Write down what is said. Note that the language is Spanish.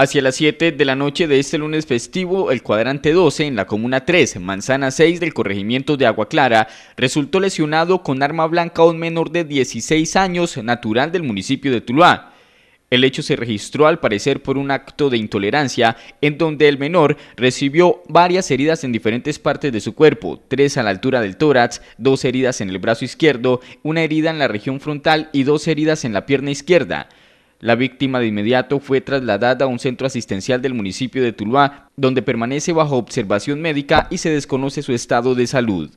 Hacia las 7 de la noche de este lunes festivo, el cuadrante 12 en la comuna 3, manzana 6 del corregimiento de Agua Clara, resultó lesionado con arma blanca un menor de 16 años, natural del municipio de Tuluá. El hecho se registró al parecer por un acto de intolerancia en donde el menor recibió varias heridas en diferentes partes de su cuerpo, tres a la altura del tórax, dos heridas en el brazo izquierdo, una herida en la región frontal y dos heridas en la pierna izquierda. La víctima de inmediato fue trasladada a un centro asistencial del municipio de Tuluá, donde permanece bajo observación médica y se desconoce su estado de salud.